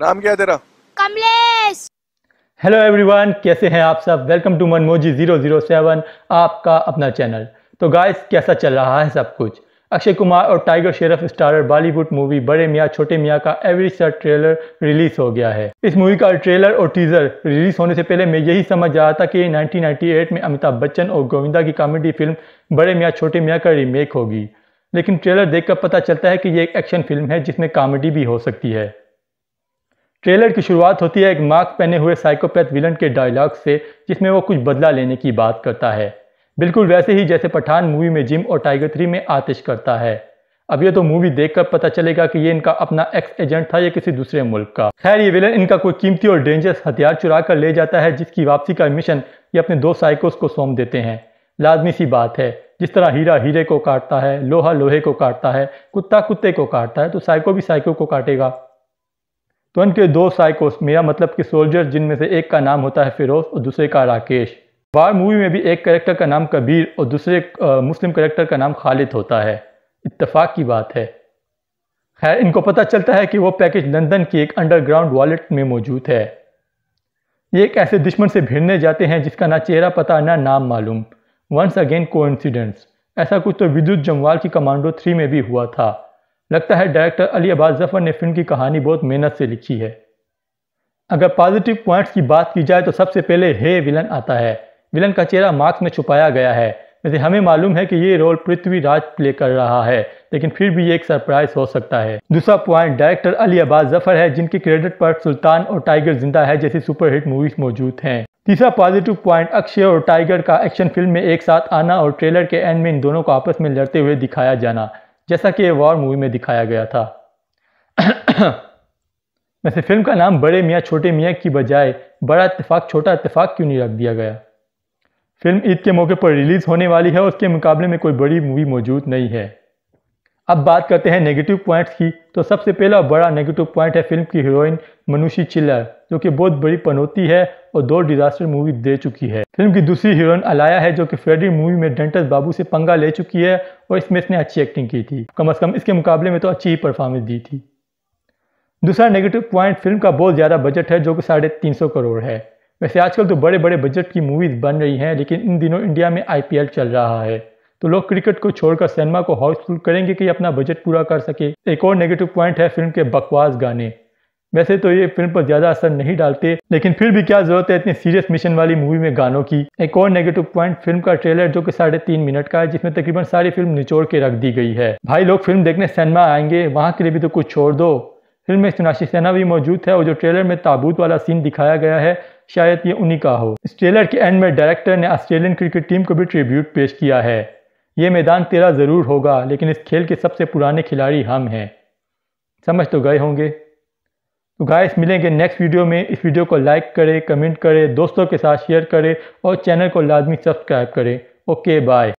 नाम क्या है तेरा कमलेश हेलो एवरीवन कैसे हैं आप सब welcome to Manmoji zero zero seven आपका अपना चैनल तो गाइस कैसा चल रहा है सब कुछ अक्षय कुमार और टाइगर शेरफ स्टारर बॉलीवुड मूवी बड़े मियाँ छोटे मियाँ का एवरी सर ट्रेलर रिलीज हो गया है इस मूवी का ट्रेलर और टीजर रिलीज होने से पहले मैं यही समझ रहा था कि 1998 में अमिताभ बच्चन और गोविंदा की कॉमेडी फिल्म बड़े मियाँ छोटे मियाँ का रीमेक होगी लेकिन ट्रेलर देखकर पता चलता है कि ये एक एक्शन फिल्म है जिसमें कॉमेडी भी हो सकती है ट्रेलर की शुरुआत होती है एक मास्क पहने हुए साइकोपैथ विलन के डायलॉग से जिसमें वो कुछ बदला लेने की बात करता है बिल्कुल वैसे ही जैसे पठान मूवी में जिम और टाइगर थ्री में आतिश करता है अब ये तो मूवी देखकर पता चलेगा कि ये इनका अपना एक्स एजेंट था या किसी दूसरे मुल्क का खैर ये विलन इनका कोई कीमती और डेंजरस हथियार चुरा कर ले जाता है जिसकी वापसी का मिशन ये अपने दो साइकोस को सौंप देते हैं लाजमी सी बात है जिस तरह हीरा हीरे को काटता है लोहा लोहे को काटता है कुत्ता कुत्ते को काटता है तो साइको भी साइको को काटेगा तो उनके दो साइकोस मेरा मतलब कि सोल्जर्स जिनमें से एक का नाम होता है फिरोज और दूसरे का राकेश बार मूवी में भी एक करेक्टर का नाम कबीर और दूसरे मुस्लिम करेक्टर का नाम खालिद होता है इतफाक की बात है खैर इनको पता चलता है कि वो पैकेज लंदन की एक अंडरग्राउंड वॉलेट में मौजूद है ये एक ऐसे दुश्मन से भिड़ने जाते हैं जिसका ना चेहरा पता ना नाम मालूम वंस अगेन को ऐसा कुछ तो विद्युत जमवाल की कमांडो थ्री में भी हुआ था लगता है डायरेक्टर अली अब्बास जफर ने फिल्म की कहानी बहुत मेहनत से लिखी है अगर पॉजिटिव पॉइंट्स की बात की जाए तो सबसे पहले हे विलन आता है विलन का चेहरा मार्क्स में छुपाया गया है वैसे हमें मालूम है कि ये रोल पृथ्वीराज प्ले कर रहा है लेकिन फिर भी ये एक सरप्राइज हो सकता है दूसरा पॉइंट डायरेक्टर अली अब्बास जफर है जिनके क्रेडिट पर सुल्तान और टाइगर जिंदा है जैसी सुपरहिट मूवीज मौजूद हैं तीसरा पॉजिटिव पॉइंट अक्षय और टाइगर का एक्शन फिल्म में एक साथ आना और ट्रेलर के एंड में इन दोनों को आपस में लड़ते हुए दिखाया जाना जैसा कि वॉर मूवी में दिखाया गया था वैसे फिल्म का नाम बड़े मियाँ छोटे मियाँ की बजाय बड़ा इतफाक छोटा इतफाक क्यों नहीं रख दिया गया फिल्म ईद के मौके पर रिलीज़ होने वाली है और उसके मुकाबले में कोई बड़ी मूवी मौजूद नहीं है अब बात करते हैं नेगेटिव पॉइंट्स की तो सबसे पहला बड़ा नेगेटिव पॉइंट है फिल्म की हीरोइन मनुषी चिल्लर जो कि बहुत बड़ी पनौती है और दो डिजास्टर मूवी दे चुकी है फिल्म की दूसरी हीरोइन अलाया है जो कि फ्रेडी मूवी में डेंटस बाबू से पंगा ले चुकी है और इसमें इसने अच्छी एक्टिंग की थी कम अज कम इसके मुकाबले में तो अच्छी ही परफॉर्मेंस दी थी दूसरा नेगेटिव पॉइंट फिल्म का बहुत ज़्यादा बजट है जो कि साढ़े तीन सौ करोड़ है वैसे आजकल तो बड़े बड़े बजट की मूवीज़ बन रही हैं लेकिन इन दिनों इंडिया में आई चल रहा है तो लोग क्रिकेट को छोड़कर सिनेमा को हाउसफुल करेंगे कि अपना बजट पूरा कर सके एक और नेगेटिव पॉइंट है फिल्म के बकवास गाने वैसे तो ये फिल्म पर ज्यादा असर नहीं डालते लेकिन फिर भी क्या जरूरत है इतनी सीरियस मिशन वाली मूवी में गानों की एक और नेगेटिव पॉइंट फिल्म का ट्रेलर जो कि साढ़े तीन मिनट का है जिसमें तकरीबन सारी फिल्म निचोड़ के रख दी गई है भाई लोग फिल्म देखने सिनेमा आएंगे वहाँ के लिए भी तो कुछ छोड़ दो फिल्म में सुनाशी सेना भी मौजूद है और जो ट्रेलर में ताबूत वाला सीन दिखाया गया है शायद ये उन्हीं का हो इस ट्रेलर के एंड में डायरेक्टर ने ऑस्ट्रेलियन क्रिकेट टीम को भी ट्रिब्यूट पेश किया है ये मैदान तेरा ज़रूर होगा लेकिन इस खेल के सबसे पुराने खिलाड़ी हम हैं समझ तो गए होंगे तो गाइस मिलेंगे नेक्स्ट वीडियो में इस वीडियो को लाइक करें कमेंट करें दोस्तों के साथ शेयर करें और चैनल को लाजमी सब्सक्राइब करें ओके बाय